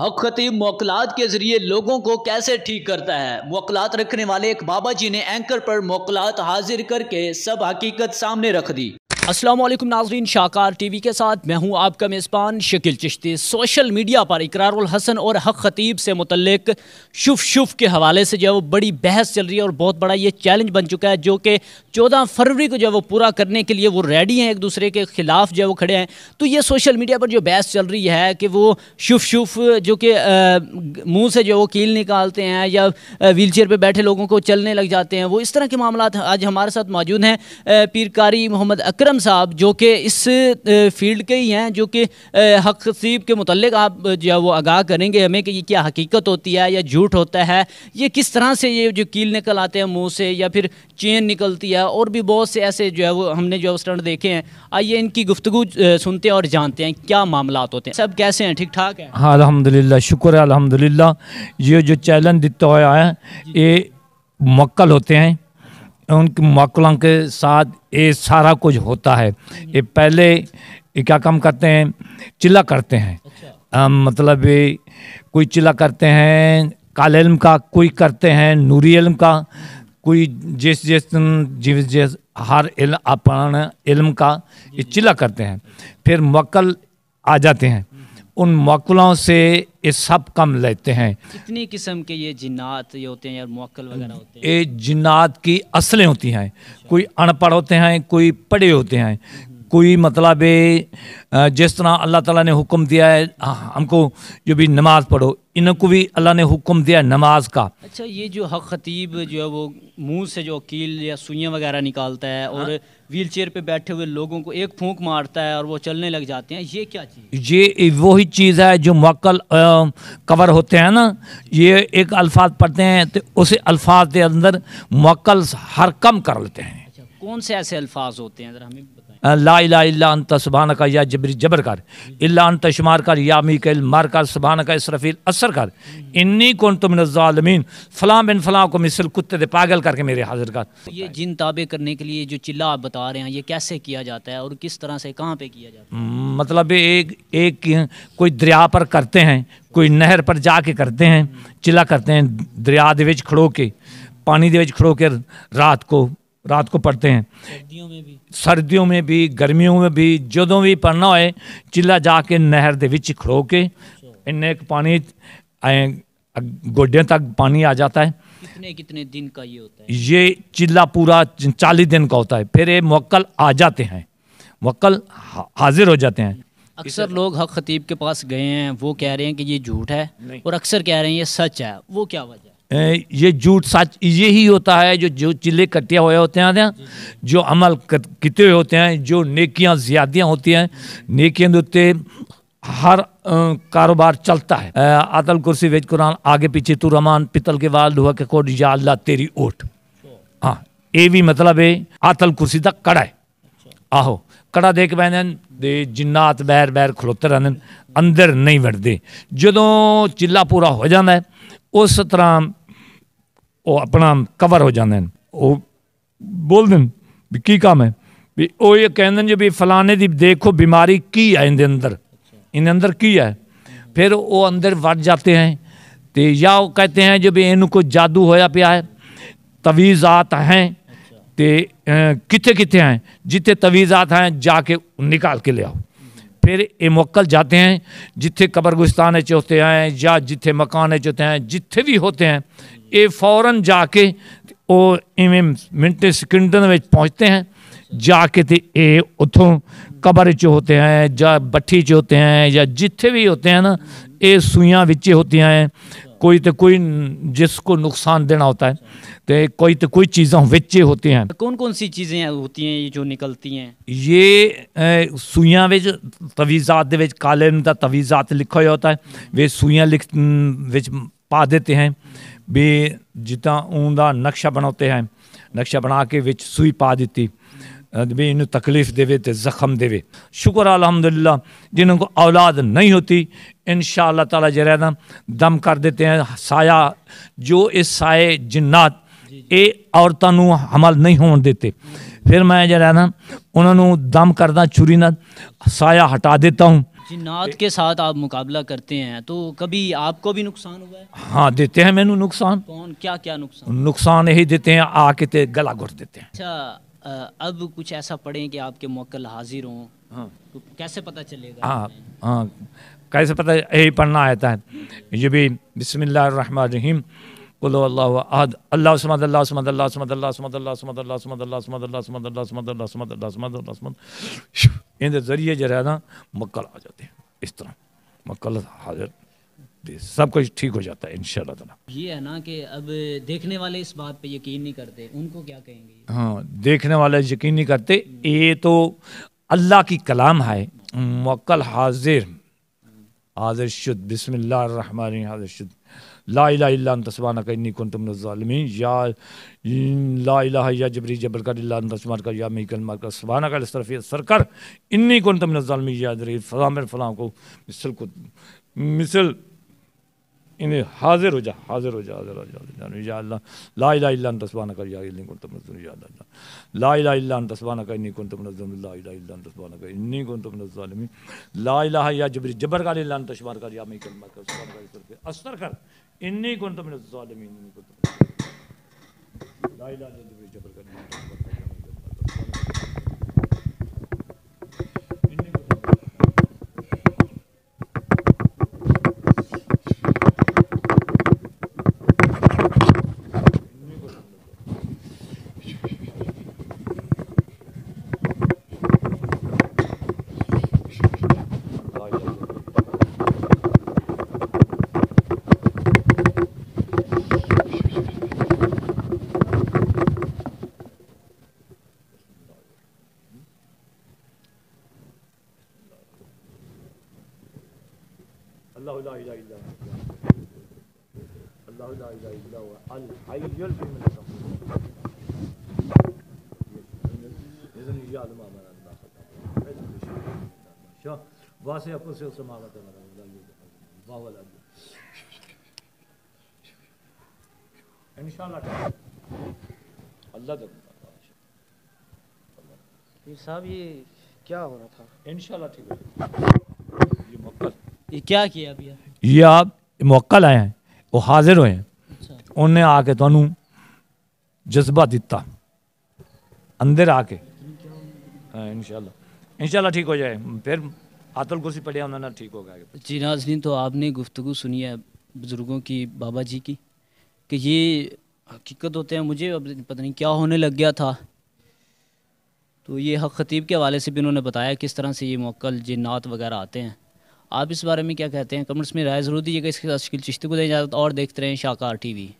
हक खतीब मोकलात के जरिए लोगों को कैसे ठीक करता है मोकलात रखने वाले एक बाबा जी ने एंकर पर मोकलात हाजिर करके सब हकीकत सामने रख दी असलम नाजरीन टी टीवी के साथ मैं हूं आपका मेज़बान शकील चिश्ती सोशल मीडिया पर इकरारुल हसन और हक खतीब से मुतलक शुफ शुफ के हवाले से जो है वो बड़ी बहस चल रही है और बहुत बड़ा ये चैलेंज बन चुका है जो कि 14 फरवरी को जो है वो पूरा करने के लिए वो रेडी हैं एक दूसरे के ख़िलाफ़ जो है वो खड़े हैं तो ये सोशल मीडिया पर जो बहस चल रही है कि वो शुफ शुफ जो कि मुँह से जो वो कील निकालते हैं या व्हील चेयर पर बैठे लोगों को चलने लग जाते हैं वो इस तरह के मामला आज हमारे साथ मौजूद हैं पीरकारी मोहम्मद अक्रम मुहतरम साहब जो कि इस फील्ड के ही हैं जो कि हक सीब के मतलब आप जो है वो आगाह करेंगे हमें कि ये क्या हकीकत होती है या झूठ होता है ये किस तरह से ये जो कील निकल आते हैं मुँह से या फिर चेन निकलती है और भी बहुत से ऐसे जो है वो हमने जो है स्टंट देखे हैं आइए इनकी गुफ्तु सुनते हैं और जानते हैं क्या मामला होते हैं सब कैसे हैं ठीक ठाक है हाँ अलहमदिल्ला शुक्र है अलहमदिल्ला ये जो चैलेंज दिता हुआ है ये मक्कल होते हैं उनके मौकलों के साथ ये सारा कुछ होता है ये पहले ये क्या काम करते हैं चिल्ला करते हैं अच्छा। आ, मतलब ये कोई चिल्ला करते हैं काले इलम का कोई करते हैं नूरी इलम का कोई जिस जिस जिस जिस हर इल अपन इलम का ये चिल्ला करते हैं फिर मक्ल आ जाते हैं उन मोकलों से ये सब कम लेते हैं कितनी किस्म के ये जिन्नात ये होते हैं यार मोकल वगैरह होते हैं ये जिन्नात की असलें होती हैं कोई अनपढ़ होते हैं कोई पढ़े होते हैं कोई मतलब जिस तरह अल्लाह ताला ने हुक्म दिया है हाँ, हमको जो भी नमाज़ पढ़ो इनको भी अल्लाह ने हुक्म दिया है नमाज का अच्छा ये जो हक खतीब जो है वो मुंह से जो अकील या सुइयाँ वगैरह निकालता है और हाँ। व्हील चेयर पर बैठे हुए लोगों को एक फूंक मारता है और वो चलने लग जाते हैं ये क्या चीज़ ये वही चीज़ है जो मक्ल कवर होते हैं ना ये एक अल्फाज पढ़ते हैं तो उसे अल्फाज के अंदर मक्ल हर कम कर लेते हैं अच्छा, कौन से ऐसे अल्फाज होते हैं हमें ला इला अंत सुबहान का या जबरी जबर कर इला अंत शुमार कर या कल मार कर सुबहान का इसरफील असर कर इन्नी कौन तुम नज़ालमीन फ़लाँ बिन फ़लाँ को मिसल कुत्ते दे पागल करके मेरे हाजिर कर ये जिन ताबे करने के लिए जो चिल्ला आप बता रहे हैं ये कैसे किया जाता है और किस तरह से कहाँ पर किया जाता है मतलब एक एक कोई दरिया पर करते हैं कोई नहर पर जाके करते हैं चिल्ला करते हैं दरिया खड़ो के पानी के खड़ो के रात को रात को पढ़ते हैं सर्दियों में भी सर्दियों में भी गर्मियों में भी ਜਦੋਂ भी पढ़ना होए चिल्ला ਜਾ के ਨਹਿਰ खड़ो के ਖੜੋ अच्छा। पानी ਇੰਨੇ गोड्डे तक पानी आ जाता है कितने कितने दिन का ये होता है ये चिल्ला पूरा चालीस दिन का होता है फिर ये मक्कल आ जाते हैं मक्कल हाजिर हो जाते हैं अक्सर लोग हक खतीब के पास गए हैं वो कह रहे हैं कि ये झूठ है और अक्सर कह रहे हैं ये सच है वो क्या वजह ये झूठ सच ये ही होता है जो जो चिल्ले कटिया हुए होते हैं जो अमल किते हुए होते हैं जो नेकियां ज़्यादियाँ होती हैं नेकियां उत्ते हर कारोबार चलता है आतल कुर्सी वेज कुरान आगे पीछे तू रमान पितल के वाल धुआ के कोड या अल्लाह तेरी ओट हाँ ये भी मतलब है आतल कुर्सी का कड़ा है आहो कड़ा देख ਕੇ ਬੈਨਨ ਦੇ ਜਿੰਨਾਤ ਬਹਿਰ ਬਹਿਰ ਖਲੋਤੇ ਰਹਿੰਦੇ ਅੰਦਰ ਨਹੀਂ ਵੜਦੇ ਜਦੋਂ ਚਿੱਲਾ ਪੂਰਾ ਹੋ ਜਾਂਦਾ ਉਸ ਤਰ੍ਹਾਂ अपना कवर हो जाते हैं वो ਉਹ ਬੋਲਦੇ ਨੇ ਵੀ ਕੀ ਕੰਮ ਹੈ ਵੀ ਉਹ ਇਹ ਕਹਿੰਦੇ ਨੇ ਵੀ ਫਲਾਣੇ ਦੀ ਦੇਖੋ ਬਿਮਾਰੀ ਕੀ ਹੈ ਇਹਦੇ ਅੰਦਰ ਇਹਦੇ ਅੰਦਰ ਕੀ ਹੈ फिर वो अंदर वट जाते हैं तो या वो कहते हैं भी इन कोई जादू होया पिया है तवीज़ात हैं तो कितने कितने हैं जितने तवीज़ात हैं जाके निकाल के ले आओ फिर ये मक्कल जाते हैं जितने कबरगुस्तान होते हैं या जितने मकान चौथे हैं जितने भी होते हैं ਇਹ ਫੌਰਨ ਜਾ ਕੇ ਉਹ ਇਵੇਂ ਮਿੰਟੇ ਸਕਿੰਟਾਂ ਵਿੱਚ ਪਹੁੰਚਦੇ ਹਨ ਜਾ ਕੇ ਤੇ ਇਹ ਉਥੋਂ ਕਬਰ 'ਚ ਹੁੰਦੇ ਆ ਜਾਂ ਬੱਠੀ 'ਚ ਹੁੰਦੇ ਆ ਜਾਂ ਜਿੱਥੇ ਵੀ ਹੁੰਦੇ ਆ ਨਾ ਇਹ ਸੂਈਆਂ ਵਿੱਚ ਹੁੰਦੇ ਆ ਕੋਈ ਤੇ ਕੋਈ ਜਿਸ ਕੋ ਨੁਕਸਾਨ ਦੇਣਾ ਹੁੰਦਾ ਹੈ ਤੇ ਕੋਈ ਤੇ ਕੋਈ ਚੀਜ਼ਾਂ ਵਿੱਚ ਹੁੰਦੀਆਂ ਹਨ ਕੌਣ ਕੌਣ ਸੀ ਚੀਜ਼ਾਂ ਹੁੰਦੀਆਂ ਇਹ ਜੋ ਨਿਕਲਤੀਆਂ ਇਹ ਸੂਈਆਂ ਵਿੱਚ ਤਵੀਜ਼ਾਤ ਦੇ ਵਿੱਚ ਕਾਲੇ ਦਾ ਤਵੀਜ਼ਾਤ ਲਿਖਿਆ ਹੋਇਆ ਹੁੰਦਾ ਹੈ ਵੇ ਸੂਈਆਂ ਲਿਖ ਵਿੱਚ ਪਾ ਦਿੱਤੇ देते ਵੀ वे ਉਹਨਾਂ ਦਾ ਨਕਸ਼ਾ बनाते हैं ਨਕਸ਼ਾ ਬਣਾ ਕੇ ਵਿੱਚ ਸੂਈ ਪਾ ਦਿੱਤੀ ਵੀ ਇਹਨੂੰ ਤਕਲੀਫ ਦੇਵੇ ਤੇ ਜ਼ਖਮ ਦੇਵੇ ਸ਼ੁਕਰ ਅਲਹਮਦੁਲਿਲਾ ਜਿਨ੍ਹਾਂ ਕੋ ਔਲਾਦ ਨਹੀਂ ਹੁੰਦੀ ਇਨਸ਼ਾ ਅੱਲਾਹ ਤਾਲਾ ਜਿਹੜਾ ਨਾ ਦਮ ਕਰ ਦਿੰਦੇ ਹੈ ਸਾਇਆ ਜੋ ਇਸ ਸਾਏ ਜਿੰਨਾਤ ਇਹ ਔਰਤਾਂ ਨੂੰ ਹਮਲ ਨਹੀਂ ਹੋਣ ਦਿੱਤੇ ਫਿਰ ਮੈਂ ਜਿਹੜਾ ਨਾ ਉਹਨਾਂ ਨੂੰ ਦਮ ਕਰਦਾ ਛੁਰੀ ਨਾਲ ਸਾਇਆ ਹਟਾ ਦਿੰਦਾ ਹੂੰ जिन्नात के साथ आप मुकाबला करते हैं तो कभी आपको भी नुकसान हुआ है हाँ देते हैं मैंने नुकसान कौन क्या क्या नुकसान नुकसान यही देते हैं आके ते गला घुट देते हैं अच्छा अब कुछ ऐसा पढ़े कि आपके मौकल हाजिर हों हाँ तो कैसे पता चलेगा हाँ हाँ कैसे पता यही पढ़ना आता है ये भी बिसमीम अल्लाह इन जरिए जरा ना मक्कल आ जाते हैं इस तरह मक्कल हाजिर सब कुछ ठीक हो जाता है तला ये है ना कि अब देखने वाले इस बात पे यकीन नहीं करते उनको क्या कहेंगे हाँ देखने वाले यकीन नहीं करते ये तो अल्लाह की कलाम है मक्ल हाजिर हाजिर शुद बिसमिल्लाम ला इला तस्वाना कन्नी कन तुम ालमीन या ला इला या जबरी जबर कर तस्मान कर या मई कलमा कर सबाना कर सरफ़ी सर इन्नी कन तुम ालमी या जरी फ़लाम फ़लाम को मिसल को मिसल इन्हें हाजिर हो जा हाजिर हो जा हाजिर हो जा या अल्लाह ला इला इल्ला अंत सुब्हानक या इल्ली कुंत मनज़ुर या अल्लाह ला इला इल्ला अंत सुब्हानक इन्नी कुंत मनज़ुर ला इला इल्ला अंत सुब्हानक इन्नी कुंत मनज़ुर ज़ालिमीन ला इलाहा या जबर जबर का इल्ला अंत सुब्हानक या मैं कलमा कर सुब्हानक असर कर असर कर इन्नी कुंत मनज़ुर ज़ालिमीन इन्नी कुंत ला इला जबर जबर का la ilahe illa Allahu la ilahe illa ve al hayyul min Bizim yüce alim amel şey Allah. Vası yapılsa yılsa Mehmet Emel Allah'u la İnşallah. Allah'dır. ये साहब ये क्या हो रहा था इंशाल्लाह ठीक है ये क्या किया भैया ये आप मुक्ल आए हैं वो हाजिर हुए हैं अच्छा। उन्हें आके तो जज्बा दिता अंदर आके हाँ, इंशाल्लाह इंशाल्लाह ठीक हो जाए फिर आतल कुर्सी पढ़िया उन्होंने ठीक गया जी नाजरीन तो आपने गुफ्तु सुनी है बुज़ुर्गों की बाबा जी की कि ये हकीकत होते हैं मुझे अब पता नहीं क्या होने लग गया था तो ये हक खतीब के हवाले से भी उन्होंने बताया किस तरह से ये मौकल जिन्नात वगैरह आते हैं आप इस बारे में क्या कहते हैं कमेंट्स में राय जरूर दीजिएगा इसके साथ शिकिल चिश्ती को दें इजाज़त और देखते रहें शाकार टीवी